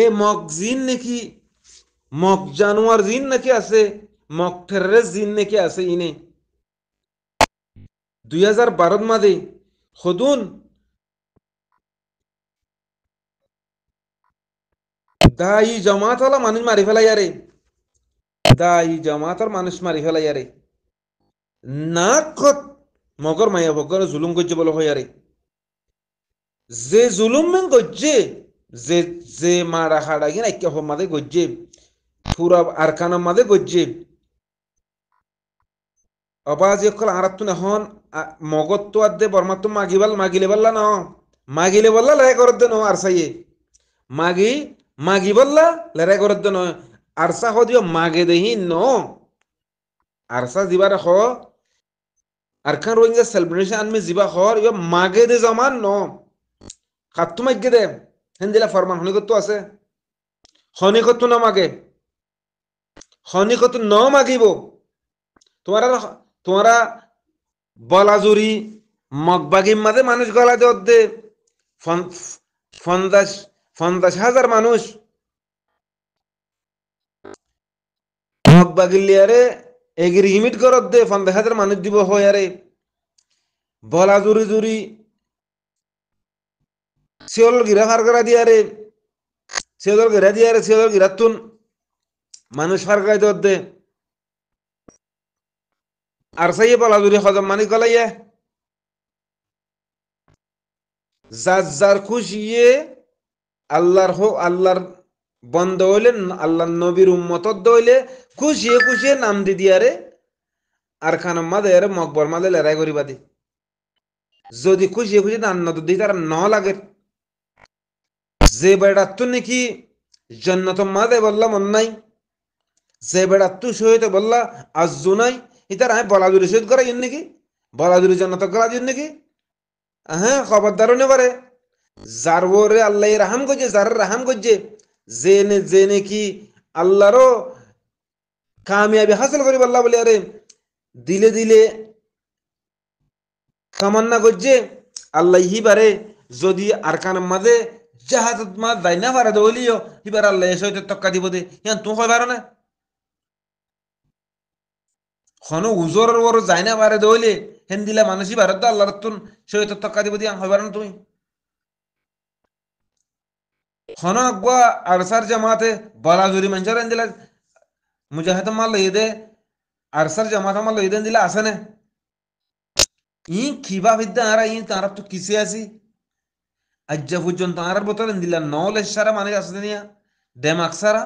এ mug জিন নাকি mug জানোয়ার জিন নাকি আছে মগ টেররেস জিন নাকি আছে ইনে দুই হাজার বারোর দা ই দাই জামাতওয়ালা মানুষ মারি ফেলাই আরে দাই জামাতর মানুষ মারি ফেলাই আরে না কত মগর মায়া ভগর জুলুম গজ্জে বলো হয় আরে যে জুলুম মেন গজ্জে যে যে মারা হাড়া গিয়ে একে হো মাদে গজ্জে পুরা আর কানা মাদে গজ্জে অবাজ এখন আর তুন এখন মগত তো আর দে বর্মা তো মাগিবাল মাগিলে বললা না মাগিলে বললা লড়াই করার দেন আর সাইয়ে মাগি মাগি বললা লড়াই করার দেন আর সা হ দিও মাগে দেহি ন আর সা দিবার হ আর কান রোহিঙ্গা সেলিব্রেশন আনমি জিবা হর ইয় মাগে দে জমান ন খাত তুমি দে হেন্দিলা ফরমান শনিকত্ব আছে হনিকত্ব ন মাগে হনিকত্ব ন মাগিব তোমারা তোমারা বলাজুরি মগবাগির মাঝে মানুষ গলা দে পঞ্চাশ পঞ্চাশ হাজার মানুষ মগবাগিলিয়ারে এগির হিমিট করত দে পঞ্চাশ হাজার মানুষ দিব হয় আরে বলা জুরি জুরি সিওল গিরা ফার করা দিয়ারে সিওল গিরা দিয়ারে সিওল গিরাতুন মানুষ ফার করা দে আর সাইয়ে পালা দূরে হজম মানি কলাইয়া যার যার খুশিয়ে আল্লাহর হো আল্লাহর বন্ধ হইলে আল্লাহ নবীর উম্মতর হইলে খুশিয়ে খুশিয়ে নাম দি দিয়ারে আর খানম মাদে মকবর মাদে লড়াই করিবা দি যদি খুশিয়ে খুশিয়ে দান নদ দি তার ন লাগে যে বেড়াত্তু নাকি জন্নত মাদে বললাম অন্যায় যে বেড়াত্তু সহিত বললা আজ জুনাই ইতার আমি বলাদুরি সহিত করাই নাকি বলাদুরি জন্নত করা জন্য নাকি হ্যাঁ খবরদারও পারে যার ওরে আল্লাহ রাহাম করছে যার রাহাম করছে যে নে যে নাকি আল্লাহরও কামিয়াবি হাসিল করি বললা বলে আরে দিলে দিলে কামান্না করছে আল্লাহ পারে যদি আর কানের মাঝে জাহাজত মা না পারে দলিও এবার আল্লাহ এসে হইতে তক্কা দিব দে ইয়ান তুমি কই পারো না খনো উজোর ওর না পারে দলে হেন দিলে মানুষই ভারত আল্লাহর তুন সে হইতে তক্কা দিব দিয়া হইবার না তুমি খনো আগুয়া আরসার জামাতে বলা জুরি মানুষের এন দিলা মুজাহিদ মাল লই দে আরসার জামাত মাল লই দেন দিলে আসে না ই কিবা বিদ্যা আরা ই তারা তো কিসে আছি ಅಜ್ಜ ಪುಜ್ಜಂತ ಆರರ್ ಬತ್ತರಂದಿಲ್ಲ ನೋಲ್ নলেজ ಮನೆಗೆ মানে ಡೆಮ್ ಅಕ್ಸಾರ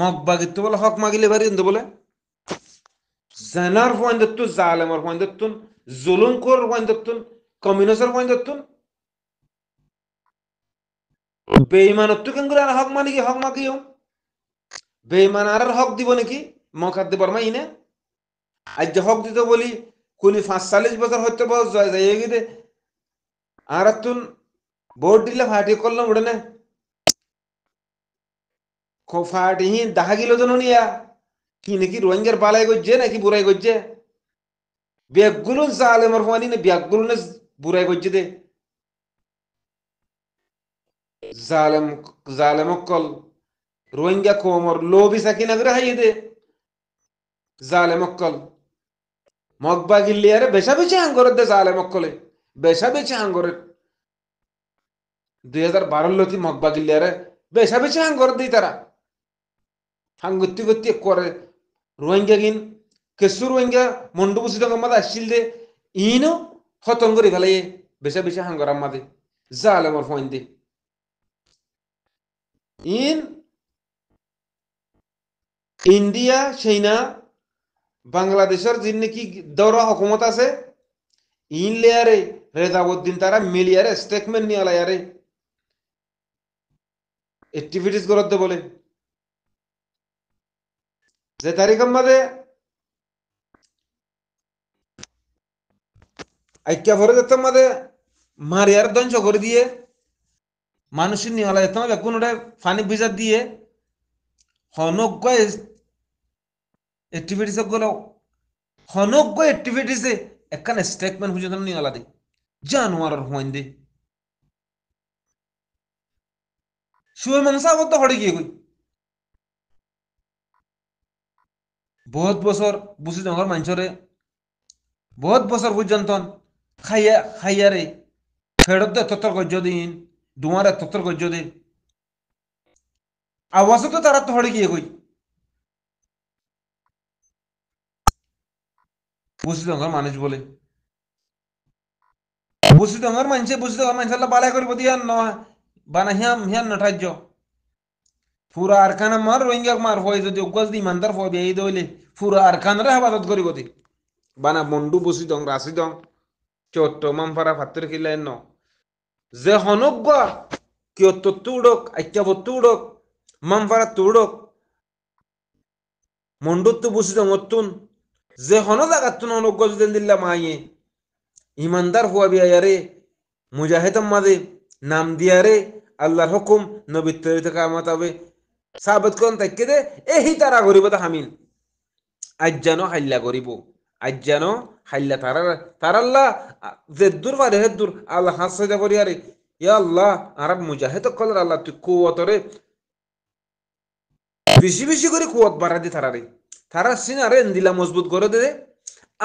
ಮಗ್ ಬಾಗಿತ್ತು ಬೋಲೆ ಹಕ್ ಮಾಗಿಲಿ ಬರಿ ಎಂದು ಬೋಲೆ জেনার পয়েন্ট দত্তুন জালেমর পয়েন্ট দত্তুন জুলুমকর পয়েন্ট দত্তুন কমিউনিস্টের পয়েন্ট দত্তুন বেইমানত্ব কেন করে আর হক মানে কি হক মাকি বেইমান আর হক দিব নাকি মকাত দিব মা ইনে আজ হক দিতে বলি কোনি পাঁচ চাল্লিশ বছর হইতে বছর যায় যাই আর তুন ಬೋರ್ಡ್ ಫಾಟಿಕೊಲ್ಲ ಉಡನೆ ফাটি হি দেখা গেল তো নিয়া কি নাকি রোহিঙ্গার বালাই গজ্জে নাকি বুড়াই গজ্জে ব্যাগগুলো সালে মারফানি না ব্যাগগুলো না বুড়াই গজ্জে দে জালেম জালেম কল রোহিঙ্গা কোমর লোবি সাকি নাগরে হাইয়ে দে জালেম কল মগবা গিল্লি আরে বেশা বেশি হাঙ্গরের দে জালেম কলে বেশা বেশি হাঙ্গরের দুই হাজার বারোলতি মগবা গিল্লারে বেসা বেশি হাঙ্গর দিই তারা হাঙ্গুত্তি গত্তি করে রোহিঙ্গা গিন কেসু রোহিঙ্গা মন্ডু বুসি ডঙ্গা মাদে আসছিল দে ইনো হতঙ্গরি ফেলাই বেসা বেশি হাঙ্গর আমাদে যা আলমর ফোন দে ইন ইন্ডিয়া চাইনা বাংলাদেশের যে নাকি দৌড়া হকুমত আছে ইন লেয়ারে রেজাউদ্দিন তারা মিলিয়ারে স্টেটমেন্ট নিয়ে আলায়ারে activities করতে বলে যে তারিখের মধ্যে ভরে তারিখম্মাদে মধ্যে মারিয়ার ধ্বংস করে দিয়ে মানুষের নিহলা যেতাম এখন ওটা ফানি ভিজা দিয়ে হনজ্ঞ অ্যাক্টিভিটিস গুলো হনজ্ঞ অ্যাক্টিভিটিসে একখান স্টেটমেন্ট খুঁজে নিহলা দে জানোয়ার হুয়াইন দে शिव মনসাবদ্ধ হড়ে গিয়ে কই বহুত বছর বুঝি ডঙ্গর মানুষরে বহুত বছর পর্যন্ত খাইয়া খাইয়ারে ফেরত দে তত্তর গজ্য দিন ডুমারে তত্তর গজ্য দে আওয়াজও তো তারা তো হড়ে গিয়ে কই বুঝি ডঙ্গর মানুষ বলে বুঝি ডঙ্গর মানুষে বুঝি ডঙ্গর মানুষের বালাই করব দিয়া নয় bana hiam hiam na tajjo fura arkana mar rohingya mar hoy jodi ugwas di mandar fo be idole fura arkana ra habadat gori godi bana mondu busi dong rasi dong chotto mam para fatter khile no je honogwa kyo to tudok akya bo tudok mam para tudok মন্ডত্ব বুঝিত মতুন যে হন জাগাতুন অনজ্ঞ যদি দিল্লা মাইয়ে ইমানদার হওয়া বিয়ারে মুজাহিদ মাদে নাম দিয়ারে আল্লাহর হুকুম নবীর তরিত কামত হবে সাবত কোন তাকে দে এহি তারা করিব তা হামিন আজ যেন হাল্লা করিব আজ যেন হাল্লা তারার তারাল্লা যে দূর পারে হে দূর আল্লাহ হাসা করি আরে ইয়া আল্লাহ আরব মুজাহিদ কলার আল্লাহ তুই কুয়তরে বেশি বেশি করে বাড়া দি তারা মজবুত করে দে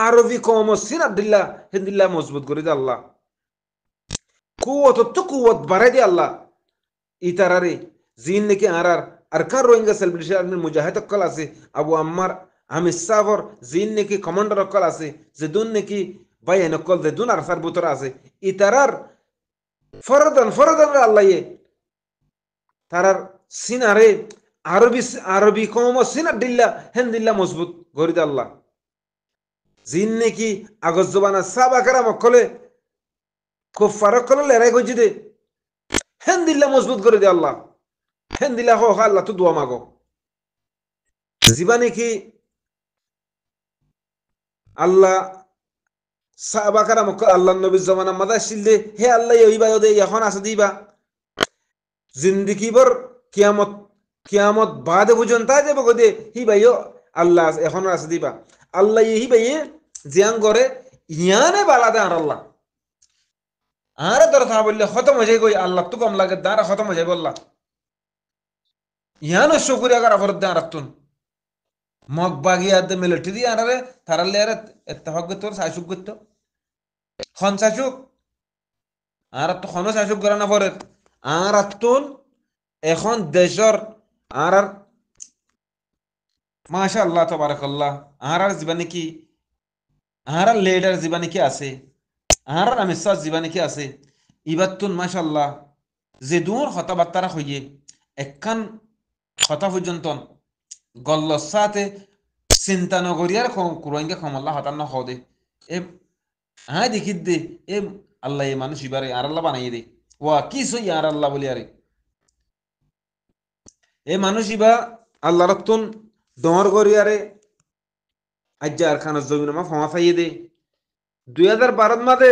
আরবি কম সিন আবদুল্লাহ হিন্দিল্লা মজবুত করে দে আল্লাহ কুয়ত তো কুয়াত বাড়াই দে আল্লাহ ইতারারে জিন নাকি আরার আর কার রোহিঙ্গা সেলিব্রিটি আর্মি মুজাহিদ অকল আছে আবু আম্মার আমি সাফর জিন নাকি কমান্ডার অকল আছে যে দুন নাকি ভাই নকল যে দুন আর সার আছে আছে ইতারার ফরদন ফরদান আল্লাহ তারার সিনারে আরবি আরবি কম সিনার দিল্লা হেন দিল্লা মজবুত গরিদ আল্লাহ জিন নাকি আগজ জবানা সাবাকারা অকলে খুব ফারক কলে এরাই গজি দে হেন দিল্লা মজবুত করে দে আল্লাহ হেন দিল্লা হোক আল্লাহ তো দোয়া মাগো জীবানে কি আল্লাহ সাহাবাকারা মুখ আল্লাহ নবীর জমানা মাদা শিলদে হে আল্লাহ ইবা দে এখন আছে দিবা জিন্দিগি বর কিয়ামত কিয়ামত বাদে বুঝন তা যাবে গদে হি ভাইও আল্লাহ এখন আছে দিবা আল্লাহ হি ভাইয়ে জিয়াং করে ইয়ানে বালা দেন আল্লাহ আর তোর থা বললে খতম হয়ে যাই গই আল্লাহ তো কম লাগে দাঁড়া খতম হয়ে যাই বললা ইয়ানো শুকুরি আগার আফরত দিয়ে আরাতুন মগ বাগিয়া দে মিলিটারি দিয়ে আনারে তারা আর এত্তাফাক করতে পারে শাসুক করতে খন শাসুক আর তো খন শাসুক করা না পরে আর আত্মন এখন দেশর আর আর মাশা আল্লাহ তবারকাল্লাহ আর আর জীবনে কি আর আর লিডার জীবনে কি আছে আর আমি সাজ কি আছে ইবাত্তুন মাশাল্লাহ যে দুর হতাবার্তারা হইয়ে একখান হতা পর্যন্ত গল্লসাতে চিন্তা নগরিয়ার কুরঙ্গে ক্ষমল্লা হতান্ন দে এ হ্যাঁ দেখি দে এ আল্লাহ এ মানুষ ইবারে আর আল্লাহ বানাইয়ে দে ও কি সই আর আল্লাহ বলি আরে এ মানুষ ইবা আল্লাহ রত্তন দমর গরিয়ারে আজ্জা আর খানার জমিন ফমা ফাইয়ে দেয় দুই হাজার বারোর মাঝে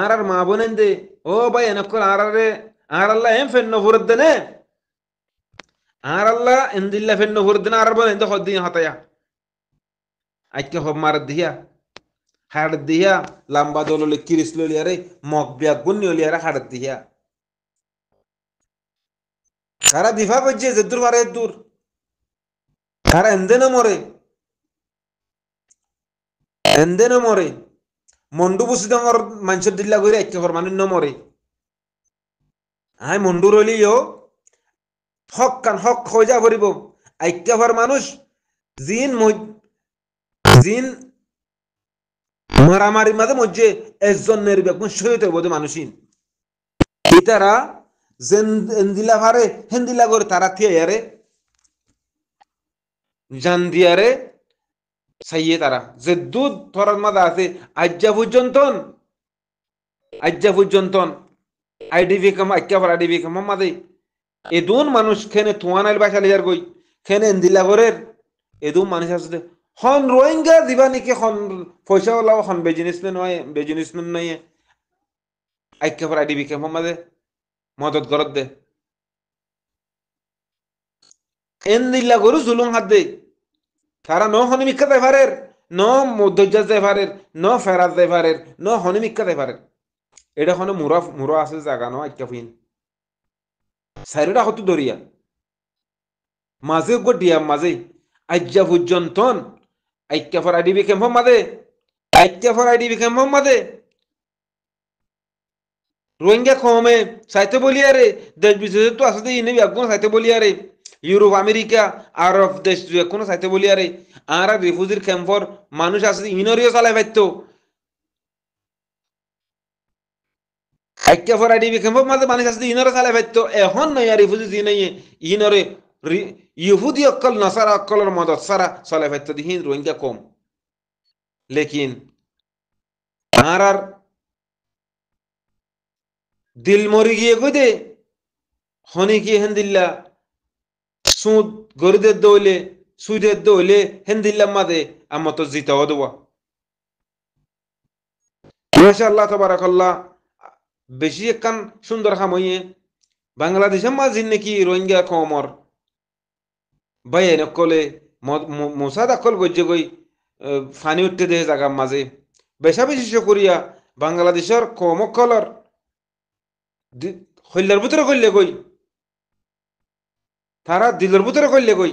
আর আর মা বোনেন দে ও ভাই এনেকর আর আরে আর আল্লাহ এম ফেন ফুরত দেনে আর আল্লাহ এন্দিল্লা ফেন্ন ফুরত দেনে আর এন দে হদ্দিন হাতায়া আজকে হব মার দিয়া হাড় দিয়া লাম্বা দললে কিরিস ললিয়ারে মগ বিয়া গুন্নি ওলিয়ারে হাড় দিয়া কারা বিভা করছে যে দূর বারে দূর কারা এন্দে না মরে এন্দে না মরে মন্ডু বুঝি ডাঙর মানুষের দিল্লা করে এক মানুষ নমরে আই মন্ডু রলিও হক কান হক হয়ে যা ভরিব আইক্যভর মানুষ জিন জিন মারামারির মাঝে মধ্যে একজন নেরিবে কোন শহীদ হইব মানুষিন তারা জেন্দিলা ভারে হেন্দিলা করে তারা থিয়ারে জান দিয়ারে সাইয়ে তারা যে দুধ ধরার মাদা আছে আজ্জা পর্যন্ত আজ্জা পর্যন্ত আইডিভি কাম আক্যাবার আইডিভি কাম মাদে এদুন মানুষ খেনে নাইল বা চালিয়ার গই খেনে এন্দিলাগরের এদুন মানুষ আছে হন রোহিঙ্গা দিবা নাকি হন পয়সা ওলাও হন বেজিনিসমেন নয় বেজিনিসমেন নয় আক্যাবার আইডিভি কাম মাদে মদত গরত দে গরু জুলুম হাত দেয় তারা ন হনিমিক্ষা দেভারের ন মধ্যজাত দেভারের ন ফেরাজ দেভারের ন হনিমিক্ষা দেভারের এটা হনে মুর মুর আছে জাগা ন আইকা ফুইন সাইরটা হতো দরিয়া মাঝে গো দিয়া মাঝে ভুজন থন আজ্ঞা ফর আইডিবি কেম্প মাদে আজ্ঞা ফর আইডিবি কেম্প মাদে রোহিঙ্গা কমে সাইতে বলিয়ারে দেশ বিদেশে তো আসতে ইনে আগুন সাইতে বলিয়ারে ইউরোপ আমেরিকা আরব দেশ কোনো সাইতে বলি আরে আর রিফিউজির ক্যাম্পর মানুষ আছে ইনরিও চালায় পাইতো ফর মাঝে মানুষ আছে ইনরে এখন নয় ইনরে ইহুদি অকল নসারা অকলের মদত সারা চলে ভাইতো দিহীন রোহিঙ্গা কম লেকিন আর আর দিল মরি গিয়ে কই দে হনি কি হেন দিল্লা সুদ গরিদের দইলে সুদের দইলে হেন্দিল্লাম মাদে আমার তো জিতাও দেওয়া মাশাআল্লাহ তবারাকাল্লাহ বেশি একখান সুন্দর খাম হইয়ে বাংলাদেশের মাঝিন নাকি রোহিঙ্গা কমর ভাই এনেকলে মশা দাখল গজ্জে গই ফানি উঠতে দেহে জাগার মাঝে বেশা বিশেষ করিয়া বাংলাদেশের কমকলর হল্যার ভিতরে করলে গই তারা দিলের ভিতরে কইলে কই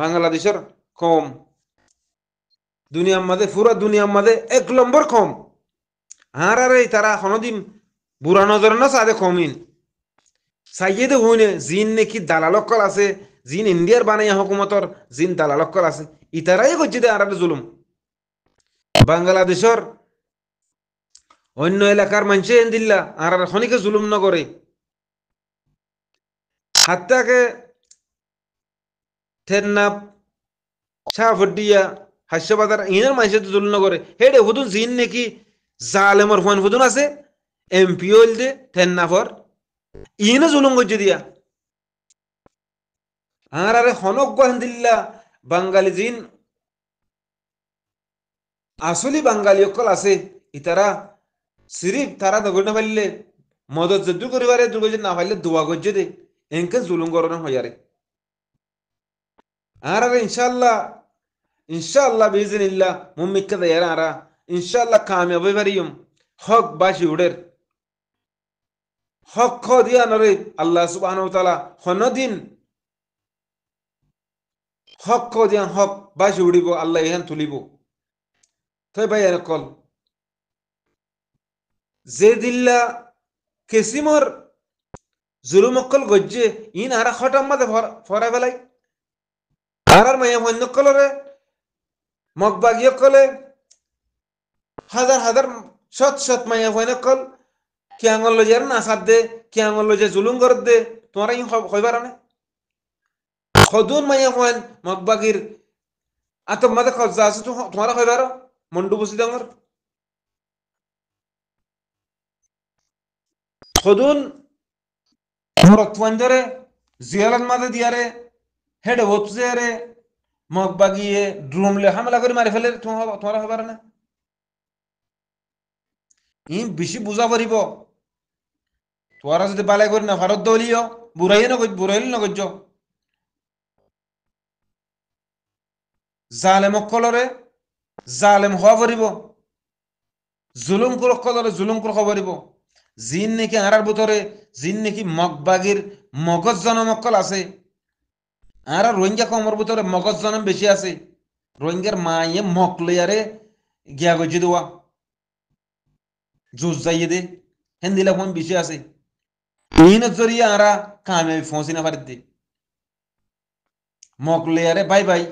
বাংলাদেশের কম দুনিয়ার মাঝে পুরা দুনিয়ার মাঝে এক নম্বর কম আর আর তারা কোনোদিন বুড়া নজর না সাদে কমিন সাইয়ে দে হইনে জিন নেকি দালালকল আছে জিন ইন্ডিয়ার বানাইয়া হকুমতর জিন দালালকল আছে ইতারাই করছে দে আর জুলুম বাংলাদেশের অন্য এলাকার মানুষে এন দিল্লা আর খনিকে জুলুম না করে hattake tennap shafuddiya hashsha badar inar maishe to zulna gore hede hudun zin ne ki zalimar huan hudun ase MP olde tennafor ina zulun gojdiya arare honok gohandilla bangali zin আসলি বাঙালি অকল আছে ইতারা সিরিফ তারা দগড় না পারলে মদত যদ্দুর করিবারে দুর্গজ না পারলে দোয়া গজ্জে দেয় enken zulum goronen hoyari arara inshallah inshallah biiznillah mummikada yarara inshallah kamyabe variyum hok bashi uder hok khodiya nore allah subhanahu wa taala honodin হক দিয়ান হক বাজি উড়িব আল্লাহ ইহান তুলিব তই ভাই কল যে দিল্লা কেসিমর জুলুমকল গজ্জে ইন আর খটাম মাঝে ফরা ফেলাই হারার মাইয়া মন্যকলরে কলে হাজার হাজার সৎ সৎ মাইয়া ফয়নকল কিয়াঙ্গল লজার না সাদ দে কিয়াঙ্গল লজে জুলুম কর দে তোমার ইন কইবার আনে খদুন মাইয়া ফয়ন মগবাগির তো মাদে খজা আছে তোমার কইবার মন্ডু বসি ডাঙর খদুন মুরকপঞ্জরে জিয়ালান মাঝে দিয়ারে হেড ওপসেরে মগ বাগিয়ে ড্রুমলে হামলা করে মারি ফেলে তোমার হবার না ই বেশি বুঝা পারিব তোরা যদি বালাই করি না ভারত দলীয় বুড়াই নগজ বুড়াইল নগজ জালেম কলরে জালেম হওয়া পারিব জুলুম কুরক কলরে জুলুম কুরক হওয়া পারিব জিন নাকি আঁড়ার ভিতরে জিন নাকি মগবাগির মগজ জনমকল আছে আর রোহিঙ্গা কমর ভিতরে মগজ জনম বেশি আছে রোহিঙ্গার মায়ে মক লইয়ারে গিয়া গজি দেওয়া জোস যাইয়ে দে দিলে কম বেশি আছে ইনের জড়িয়ে আঁড়া কামে ফোঁসি না পারিতে মক লইয়ারে বাই বাই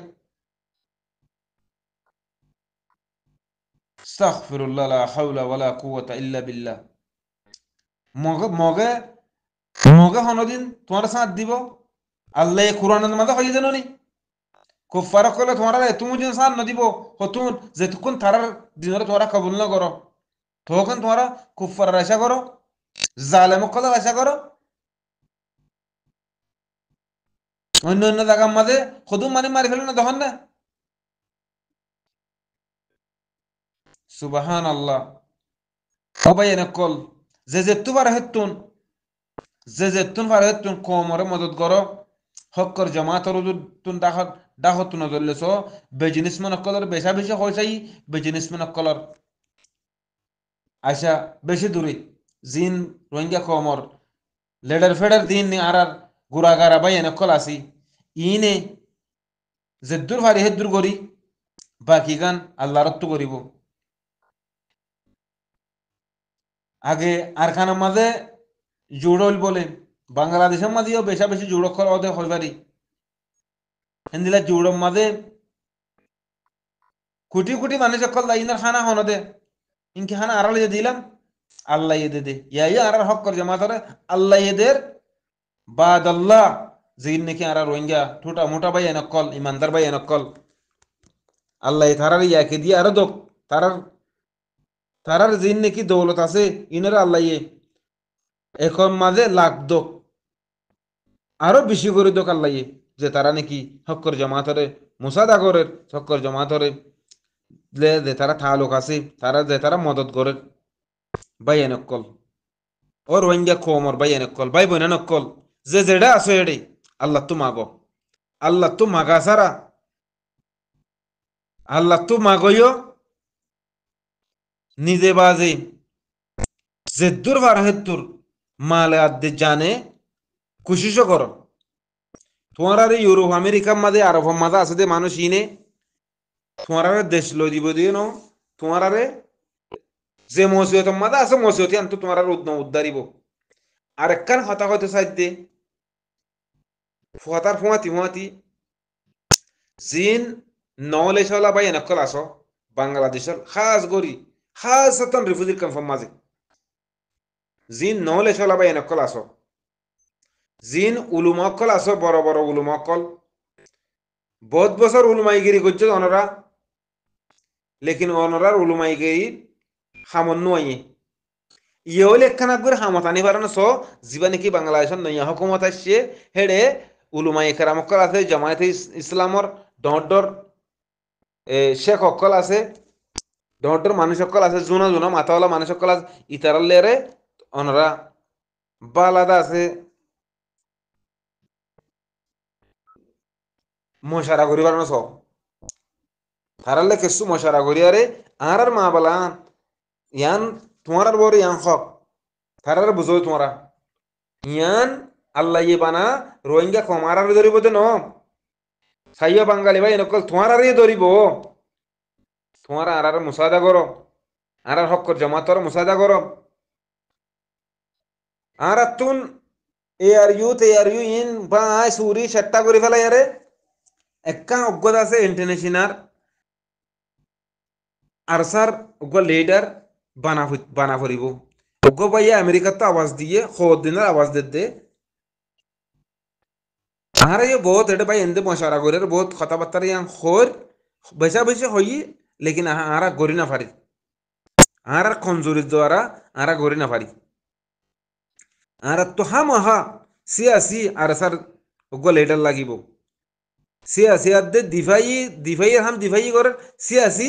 استغفر الله لا حول ولا قوة إلا মগে মগে মগে হনদিন তোমার সাঁত দিব আল্লাহ কোরআনের মাঝে হয়ে জানো নি কুফার কলে তোমার তুমি দিন সাঁত নদিব হতুন যেতুকুন তারার দিনরে তোমারা কবুল না করো তখন তোমারা কুফার আশা করো জালেমক কলে আশা করো অন্য অন্য জায়গার মাঝে শুধু মানে মারি ফেলো না তখন না সুবাহান আল্লাহ সবাই এনে কল জেজেত্তু পারে হেতুন জেজেত্তুন পারে হেতুন কোমরে মদত করো হকর জমাতর তুন দাহত দাহত নজরলেছ বেজিনিস মন কলর বেসা বেশি হয়েছাই বেজিনিস মন কলর আইসা বেশি দূরে জিন রোহিঙ্গা কোমর লেডার ফেডার দিন আর আর গুড়াগারা বাই এনে কল আসি ইনে জেদ্দুর ভারি হেদ্দুর করি বাকি গান আল্লাহ রত্তু করিব আগে আরখানার মাঝে জুড়ল বলে বাংলাদেশের মাঝেও বেশা বেশি জুড়ো খর ওদের হইবারি হিন্দিলা জুড়োর মাঝে কোটি কোটি মানুষ কল ইনার খানা হন দে ইনকে খানা আড়াল যে দিলাম আল্লাহ দে দে ইয়াই আড়ার হক কর জমা ধরে আল্লাহ এদের বাদ আল্লাহ জিন নাকি আড়া রোহিঙ্গা ঠোঁটা মোটা ভাই এনকল ইমানদার ভাই এনকল আল্লাহ তারার ইয়াকে দিয়ে আরো দোক তারার তারার জিন নাকি দৌলত আছে ইনারা আল্লাহ এখন মাঝে দোক আরো বেশি করে দোক আল্লাহ যে তারা নাকি হক্কর জমাতরে হকর জমা ধরে যে তারা লোক আছে তারা যে তারা মদত করে ভাই এনেকল ও রোহিঙ্গা কোমর ভাই এনেকল ভাই বোন এনেকল যে যেটা আছো এডে আল্লাহ তো মাগ আল্লাহ তো মাগা সারা আল্লাহ তো মাগইও নিজে বাজে زدور و رهتور মালে আদে জানে কুশিস কর তোমার ইউরোপ আমেরিকার মাঝে আরব মাঝে আছে যে মানুষ ইনে তোমার দেশ লই দিব দিয়ে ন তোমার যে মসিহত মাঝে আছে মসিহতি আনতো তোমার উদ্ন উদ্ধারিব আর একখান হতা হতে চাইতে ফুয়াতার ফুয়াতি ফুয়াতি জিন নলেশলা বাই এনেকল আস বাংলাদেশের খাস গরি خاصة رفوزي كان فمازي জিন نوله চলাবা بينا كل أسو জিন উলুমকল আস বড় বড় উলুমকল বহুত বছর উলুমাইগিরি করছে অনরা লেকিন অনরার উলুমাইগিরি সামন্য আইয়ে ইয়ে হলে একখানা করে হামত আনি পারে না স জীবা নাকি বাংলাদেশের নইয়া হকুমত আসছে হেড়ে উলুমাই কেরামকল আছে জামায়াতে ইসলামর ডর ডর শেখ অকল আছে মানুষ সকল আছে জোনা জোনা মাথাওয়ালা সকল আছে ইতারাল লেরে অনরা বা আলাদা আছে মশারা করিবার নস তারালে কিছু মশারা আরে আর আর মা বলা ইয়ান তোমার আর বড় ইয়ান হক আর বুঝো তোমারা ইয়ান আল্লাহ ইয়ে বানা রোহিঙ্গা আর ধরিব যে ন সাইয়া বাঙালি ভাই নকল তোমার আর ধরিব তোমরা আর মুসাদা করো আর হক্কর জমাতর মুসাদা করো আর তুন এ আর ইউ তে আর ইউ ইন বা সুরি সেট্টা করে ফেলা ইয়ারে একটা অজ্ঞতা আছে ইন্টারন্যাশনাল আর স্যার অজ্ঞ লিডার বানা বানা ফুরিব অজ্ঞ ভাইয়া আমেরিকার তো আওয়াজ দিয়ে খোদ দিনের আওয়াজ দিতে ইয়ে বহুত এটা ভাই এনতে মশারা করে বহুত কথাবার্তা ইয়াং খোর বেসা বেশি হইয়ে লেকিন আরা গড়ি না পারি আর কমজোরির দ্বারা আরা গড়ি না পারি আর তোহা মহা সিয়াসি আর সার লেটার লাগিব সিয়াসি আর দে দিফাই দিফাই হাম দিফাই করে সিয়াসি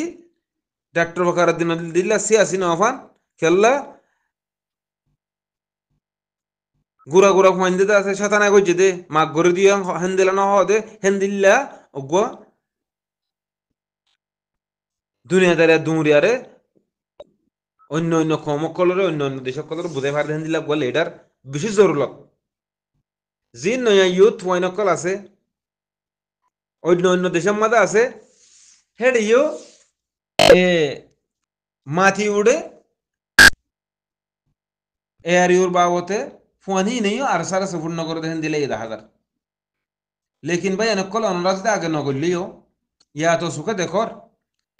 ডাক্তার বকার দিন দিল্লা সিয়াসি নফান খেললা গুড়া গুড়া ফাইন দিতে আছে সাতানা কইছে দে মাগ গরে দিয়ে হেন দিলা ন দে হেন দিল্লা ওগুয়া দুনিয়াদারে দুমরিয়ারে অন্য অন্য কমকলরে অন্য অন্য দেশ সকলের বুঝাই পারে দেন দিলা বলে এটার বেশি জরুরত যি নয়া ইউথ ওয়াইনকল আছে অন্য অন্য দেশের মাঝে আছে হেড ইউ এ মাথি উড়ে এর ইউর বাবতে ফোনই নেই আর সারা সুপূর্ণ করে দেখেন দিলে এই হাজার লেকিন ভাই অনেক কল অনুরাজ আগে নগরলিও ইয়া তো সুখে দেখর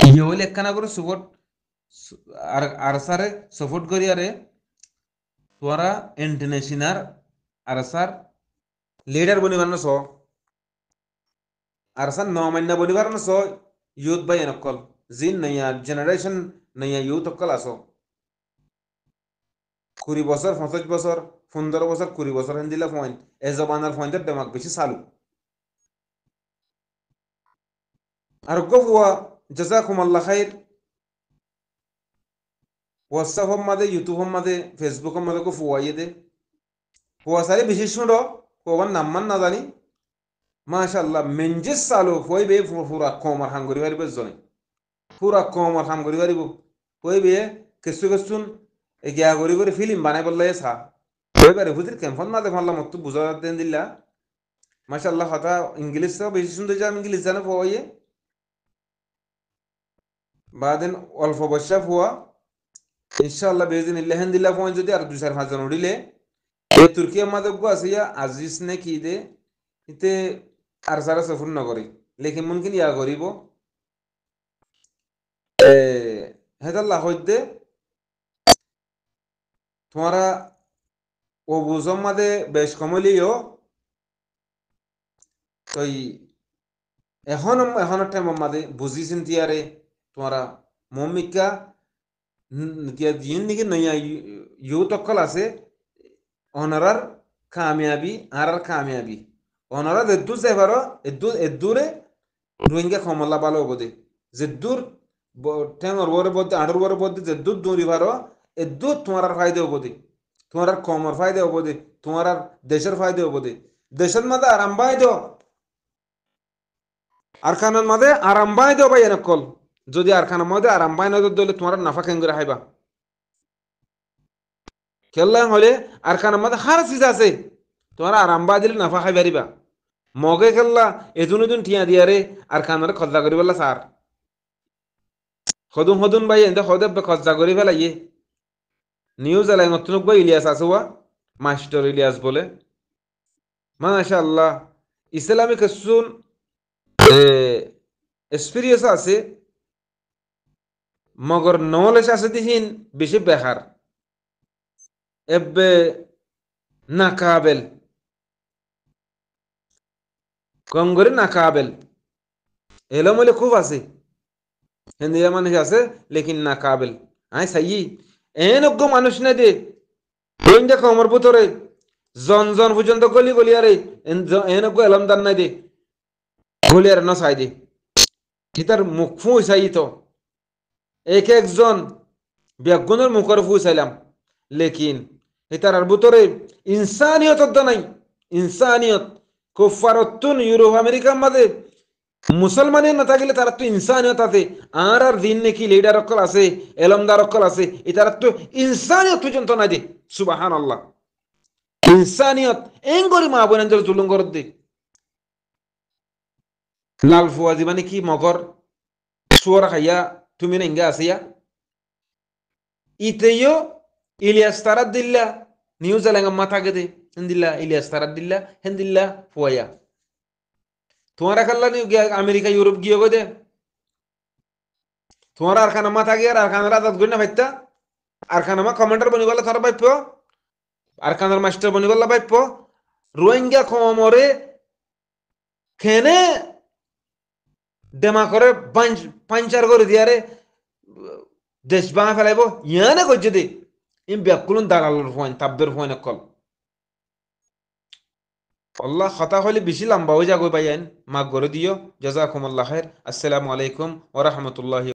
ইয়েও লেখানা করে সুপোর্ট আর আরসারে সাপোর্ট করি আরে তোরা ইন্টারন্যাশনাল আরসার লিডার বনিবার না স আরসার ন মান্য বনিবার না স ইউথ বাই নকল জিন নয়া জেনারেশন নয়া ইউথ অকল আস কুড়ি বছর পঁচিশ বছর পনেরো বছর কুড়ি বছর হেন দিলে পয়েন্ট এ জবানার পয়েন্টের দেমাক বেশি চালু আর গপুয়া জাজাকুম আল্লাহ খাইর হোয়াটসঅ্যাপ হম মাদে ইউটিউব হম মাদে ফেসবুক হম মাদে কো ফুয়াইয়ে দে ফুয়া সারে বিশেষ র নাম মান না জানি মাশাল্লাহ মেঞ্জেস সালো হই বে ফুরা কম হাম হাঙ্গরি বাড়িব জনে ফুরা কম আর হাঙ্গরি বাড়িব হই বে কিছু কিছু গিয়া গরি করে ফিল্ম বানাই বললাই সা হই পারে হুজির কেমন মাদে ভাল্লা মত বুঝা দেন দিল্লা মাশাল্লাহ কথা ইংলিশ বেশি সুন্দর যা ইংলিশ জানো ফুয়াইয়ে বাদেন অল্প বৈশাপ হওয়া ان বেজিন الله দিলা الله যদি আর দুই চার ارجو উড়িলে এ وريله এই তুর্কি আমাদের আসিয়া আজিজ নে কি দে ইতে আর সারা সফর নগরী লেকিন মুমকিন ইয়া করিব এ হেদাল্লাহ হইতে তোমারা ও বুঝম মাদে বেশ কমলিও তই এখন এখন টাইম মাদে বুঝি চিন্তিয়ারে তোমরা মমিকা का নয়া नया यू तो कल से ऑनरर कामयाबी आरर कामयाबी ऑनरर जद्दू से भरो इद्दू इद्दूरे রোহিঙ্গা খমলা পালো বদে জেদ্দুর ঠ্যাঙর বরে বদে আড়ুর বরে বদে জেদ্দুর দূরি ভারো এদ্দুর তোমার আর ফায়দে বদে তোমার আর কমর ফায়দে বদে তোমার আর দেশের ফায়দে বদে দেশের মাঝে আরাম বাই দো আর খানের মাঝে আরাম বাই দো ভাই এনে কল যদি আর খানা মধ্যে আর আম্বাই নজর দিলে তোমার নাফা খেন করে হাইবা খেললাম হলে আর খানার মধ্যে হার চিজ আছে তোমার আর আম্বা দিলে নাফা খাই পারিবা মগে খেললা এজন এজন ঠিয়া দিয়া রে আর খানারে খজা করি পেলা সার সদুম সদুম বাই এনে সদে খজা করি পেলাই ইয়ে নিউ এলাই নতুনক ইলিয়াস আছে ওয়া মাস্টর ইলিয়াস বলে মাশা আল্লাহ ইসলামিক সুন এক্সপিরিয়েন্স আছে মগর নলেজ আছে দিহীন বেশি বেহার এবে নাকাবেল কাবেল নাকাবেল করে এলো মলে খুব আছে হিন্দিয়া মানুষ আছে লেকিন না কাবেল আয় সাই এনজ্ঞ মানুষ না দে ওই দেখ আমার ভিতরে জন জন পর্যন্ত গলি গলি আরে এনজ্ঞ এলম দান নাই দে গলি আর ন সাই দে হিতার মুখ ফুঁ সাই তো এক একজন ব্যাগুণের মুখর চাইলাম লেকিন এটার ভিতরে ইনসানিয়ত নাই ইনসানিয়ত কুফারতুন ইউরোপ আমেরিকার মাঝে মুসলমানের না থাকলে তারা তো ইনসানিয়ত আছে আর আর দিন নাকি লিডার অকল আছে এলমদার অকল আছে এটার তো ইনসানিয়ত পর্যন্ত না দে সুবাহান আল্লাহ ইনসানিয়ত এং করে মা বোনেন্দ্র জুলুম করত দে লাল ফুয়াজি মানে কি মগর সুয়ার খাইয়া tumina inga asiya iteyo iliyastaradilla niyuzalanga matagede hindilla iliyastaradilla hindilla foya তোমার খাল্লা নি আমেরিকা ইউরোপ গিয়ে গদে তোমার আর খানা মাথা গিয়ে আর খানার আদাত গড়ি না ভাইতা আর খানা মা কমান্ডার বনি বলে তারা পাইপ আর খানার মাস্টার বনি বলে পাইপ রোহিঙ্গা খমরে খেনে দেমা করে পাঞ্চার করে দিয়ারে দেশ ভাঙা ফেলাইব ইয়ানে করছে দি ইম ব্যাকুল দালালর ফোন তাবদের ফোন কল আল্লাহ খতা হলে বেশি লম্বা হয়ে যাগো ভাই আইন মা করে দিও জাজাকুম আল্লাহ আসসালামু আলাইকুম ওরহমতুল্লাহ